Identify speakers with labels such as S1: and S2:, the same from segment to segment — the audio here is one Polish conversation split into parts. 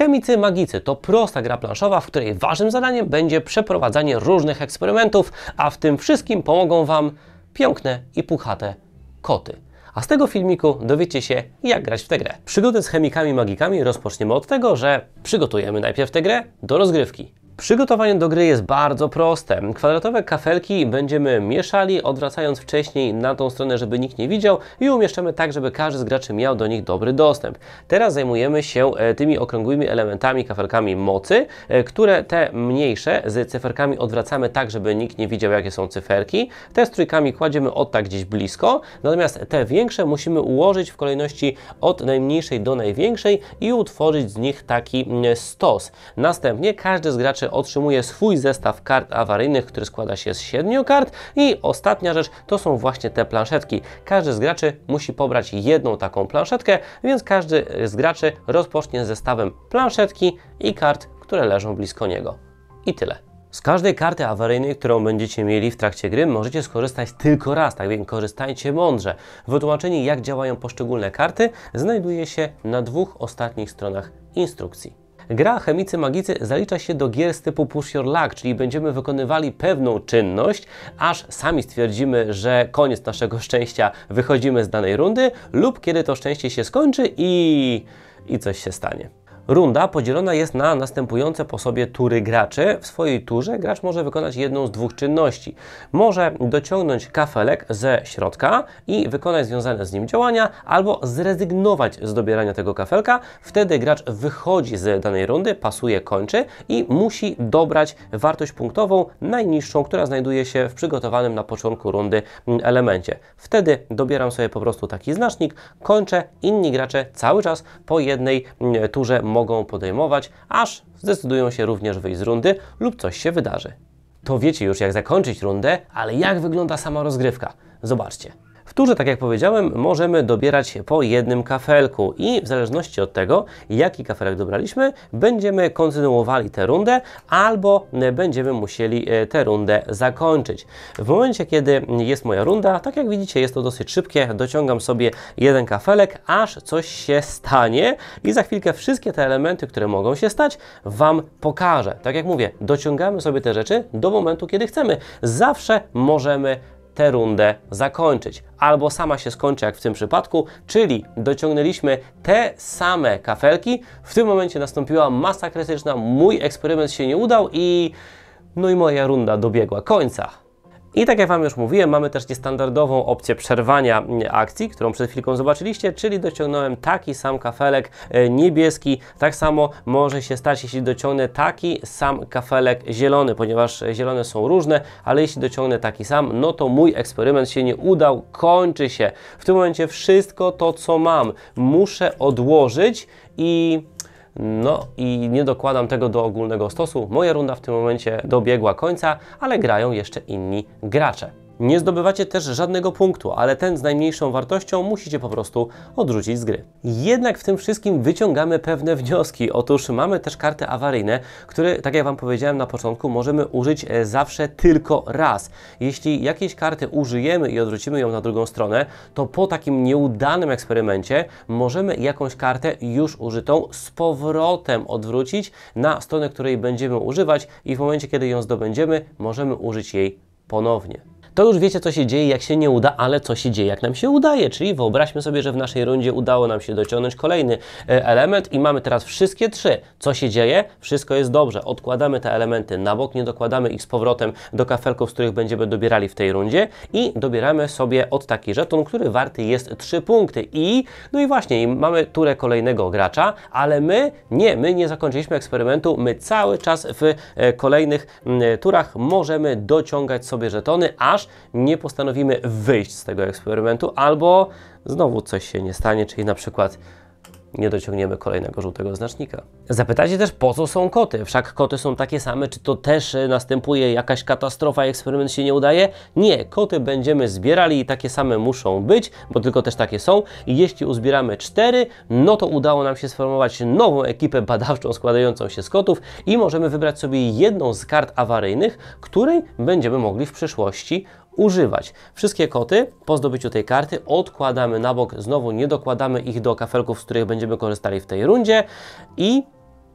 S1: Chemicy Magicy to prosta gra planszowa, w której ważnym zadaniem będzie przeprowadzanie różnych eksperymentów, a w tym wszystkim pomogą wam piękne i puchate koty. A z tego filmiku dowiecie się, jak grać w tę grę. Przygodę z chemikami magikami rozpoczniemy od tego, że przygotujemy najpierw tę grę do rozgrywki. Przygotowanie do gry jest bardzo proste. Kwadratowe kafelki będziemy mieszali, odwracając wcześniej na tą stronę, żeby nikt nie widział i umieszczamy tak, żeby każdy z graczy miał do nich dobry dostęp. Teraz zajmujemy się e, tymi okrągłymi elementami, kafelkami mocy, e, które te mniejsze z cyferkami odwracamy tak, żeby nikt nie widział, jakie są cyferki. Te z trójkami kładziemy od tak gdzieś blisko, natomiast te większe musimy ułożyć w kolejności od najmniejszej do największej i utworzyć z nich taki mm, stos. Następnie każdy z graczy otrzymuje swój zestaw kart awaryjnych, który składa się z siedmiu kart. I ostatnia rzecz to są właśnie te planszetki. Każdy z graczy musi pobrać jedną taką planszetkę, więc każdy z graczy rozpocznie zestawem planszetki i kart, które leżą blisko niego. I tyle. Z każdej karty awaryjnej, którą będziecie mieli w trakcie gry, możecie skorzystać tylko raz, tak więc korzystajcie mądrze. Wytłumaczenie, jak działają poszczególne karty, znajduje się na dwóch ostatnich stronach instrukcji. Gra Chemicy Magicy zalicza się do gier z typu Push Your Luck, czyli będziemy wykonywali pewną czynność, aż sami stwierdzimy, że koniec naszego szczęścia, wychodzimy z danej rundy lub kiedy to szczęście się skończy i... i coś się stanie. Runda podzielona jest na następujące po sobie tury graczy. W swojej turze gracz może wykonać jedną z dwóch czynności. Może dociągnąć kafelek ze środka i wykonać związane z nim działania, albo zrezygnować z dobierania tego kafelka. Wtedy gracz wychodzi z danej rundy, pasuje, kończy i musi dobrać wartość punktową najniższą, która znajduje się w przygotowanym na początku rundy mm, elemencie. Wtedy dobieram sobie po prostu taki znacznik, kończę, inni gracze cały czas po jednej mm, turze mogą mogą podejmować, aż zdecydują się również wyjść z rundy lub coś się wydarzy. To wiecie już jak zakończyć rundę, ale jak wygląda sama rozgrywka? Zobaczcie. W tak jak powiedziałem, możemy dobierać po jednym kafelku i w zależności od tego, jaki kafelek dobraliśmy, będziemy kontynuowali tę rundę albo będziemy musieli e, tę rundę zakończyć. W momencie, kiedy jest moja runda, tak jak widzicie, jest to dosyć szybkie, dociągam sobie jeden kafelek, aż coś się stanie i za chwilkę wszystkie te elementy, które mogą się stać, Wam pokażę. Tak jak mówię, dociągamy sobie te rzeczy do momentu, kiedy chcemy. Zawsze możemy tę rundę zakończyć. Albo sama się skończy, jak w tym przypadku, czyli dociągnęliśmy te same kafelki. W tym momencie nastąpiła masa krytyczna, mój eksperyment się nie udał i no i moja runda dobiegła końca. I tak jak Wam już mówiłem, mamy też niestandardową opcję przerwania mm, akcji, którą przed chwilką zobaczyliście, czyli dociągnąłem taki sam kafelek e, niebieski. Tak samo może się stać, jeśli dociągnę taki sam kafelek zielony, ponieważ e, zielone są różne, ale jeśli dociągnę taki sam, no to mój eksperyment się nie udał, kończy się. W tym momencie wszystko to, co mam, muszę odłożyć i no i nie dokładam tego do ogólnego stosu. Moja runda w tym momencie dobiegła końca, ale grają jeszcze inni gracze. Nie zdobywacie też żadnego punktu, ale ten z najmniejszą wartością musicie po prostu odrzucić z gry. Jednak w tym wszystkim wyciągamy pewne wnioski. Otóż mamy też karty awaryjne, które, tak jak Wam powiedziałem na początku, możemy użyć e, zawsze tylko raz. Jeśli jakiejś karty użyjemy i odwrócimy ją na drugą stronę, to po takim nieudanym eksperymencie możemy jakąś kartę już użytą z powrotem odwrócić na stronę, której będziemy używać i w momencie, kiedy ją zdobędziemy, możemy użyć jej ponownie to już wiecie, co się dzieje, jak się nie uda, ale co się dzieje, jak nam się udaje. Czyli wyobraźmy sobie, że w naszej rundzie udało nam się dociągnąć kolejny e, element i mamy teraz wszystkie trzy. Co się dzieje? Wszystko jest dobrze. Odkładamy te elementy na bok, nie dokładamy ich z powrotem do kafelków, z których będziemy dobierali w tej rundzie i dobieramy sobie od taki żeton, który warty jest 3 punkty. I no i właśnie, mamy turę kolejnego gracza, ale my nie, my nie zakończyliśmy eksperymentu, my cały czas w e, kolejnych mm, turach możemy dociągać sobie żetony, aż nie postanowimy wyjść z tego eksperymentu, albo znowu coś się nie stanie, czyli na przykład nie dociągniemy kolejnego żółtego znacznika. Zapytacie też, po co są koty? Wszak koty są takie same, czy to też e, następuje jakaś katastrofa, eksperyment się nie udaje? Nie, koty będziemy zbierali i takie same muszą być, bo tylko też takie są. I jeśli uzbieramy cztery, no to udało nam się sformować nową ekipę badawczą składającą się z kotów i możemy wybrać sobie jedną z kart awaryjnych, której będziemy mogli w przyszłości używać. Wszystkie koty po zdobyciu tej karty odkładamy na bok, znowu nie dokładamy ich do kafelków, z których będziemy korzystali w tej rundzie i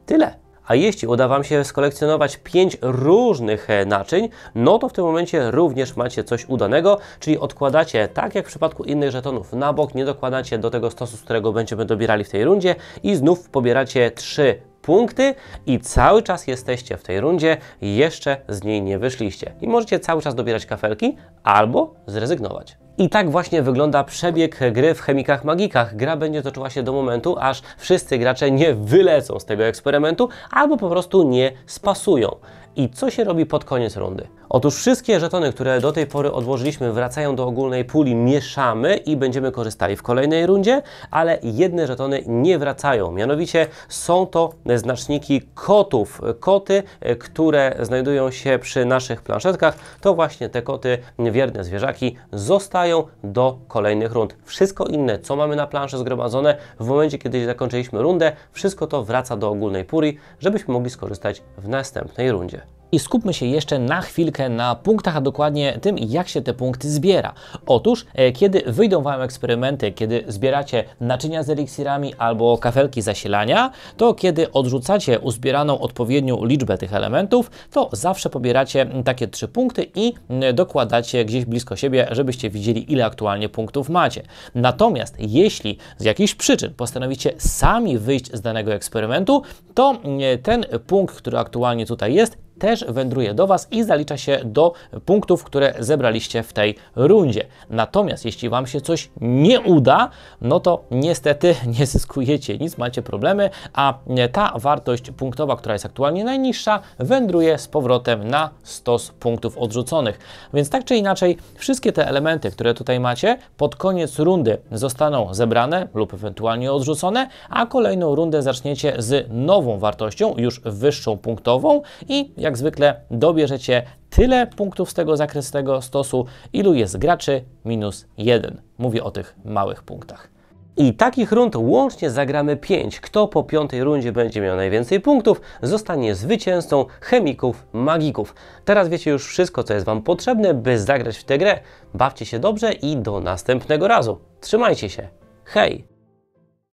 S1: tyle. A jeśli uda Wam się skolekcjonować 5 różnych e, naczyń, no to w tym momencie również macie coś udanego, czyli odkładacie, tak jak w przypadku innych żetonów, na bok, nie dokładacie do tego stosu, z którego będziemy dobierali w tej rundzie i znów pobieracie 3 punkty i cały czas jesteście w tej rundzie, jeszcze z niej nie wyszliście. I możecie cały czas dobierać kafelki albo zrezygnować. I tak właśnie wygląda przebieg gry w Chemikach Magikach. Gra będzie toczyła się do momentu, aż wszyscy gracze nie wylecą z tego eksperymentu albo po prostu nie spasują. I co się robi pod koniec rundy? Otóż wszystkie żetony, które do tej pory odłożyliśmy, wracają do ogólnej puli, mieszamy i będziemy korzystali w kolejnej rundzie, ale jedne żetony nie wracają. Mianowicie są to znaczniki kotów. Koty, e, które znajdują się przy naszych planszetkach, to właśnie te koty, wierne zwierzaki, zostają do kolejnych rund. Wszystko inne, co mamy na planszy zgromadzone, w momencie, kiedy zakończyliśmy rundę, wszystko to wraca do ogólnej puli, żebyśmy mogli skorzystać w następnej rundzie. I skupmy się jeszcze na chwilkę na punktach, a dokładnie tym, jak się te punkty zbiera. Otóż, e, kiedy wyjdą Wam eksperymenty, kiedy zbieracie naczynia z eliksirami albo kafelki zasilania, to kiedy odrzucacie uzbieraną odpowiednią liczbę tych elementów, to zawsze pobieracie takie trzy punkty i dokładacie gdzieś blisko siebie, żebyście widzieli, ile aktualnie punktów macie. Natomiast jeśli z jakichś przyczyn postanowicie sami wyjść z danego eksperymentu, to ten punkt, który aktualnie tutaj jest, też wędruje do Was i zalicza się do punktów, które zebraliście w tej rundzie. Natomiast jeśli Wam się coś nie uda, no to niestety nie zyskujecie nic, macie problemy, a ta wartość punktowa, która jest aktualnie najniższa, wędruje z powrotem na stos punktów odrzuconych. Więc tak czy inaczej, wszystkie te elementy, które tutaj macie, pod koniec rundy zostaną zebrane lub ewentualnie odrzucone, a kolejną rundę zaczniecie z nową wartością, już wyższą punktową i jak zwykle dobierzecie tyle punktów z tego zakresnego stosu, ilu jest graczy minus jeden. Mówię o tych małych punktach. I takich rund łącznie zagramy 5. Kto po piątej rundzie będzie miał najwięcej punktów, zostanie zwycięzcą chemików magików. Teraz wiecie już wszystko, co jest Wam potrzebne, by zagrać w tę grę. Bawcie się dobrze i do następnego razu. Trzymajcie się. Hej!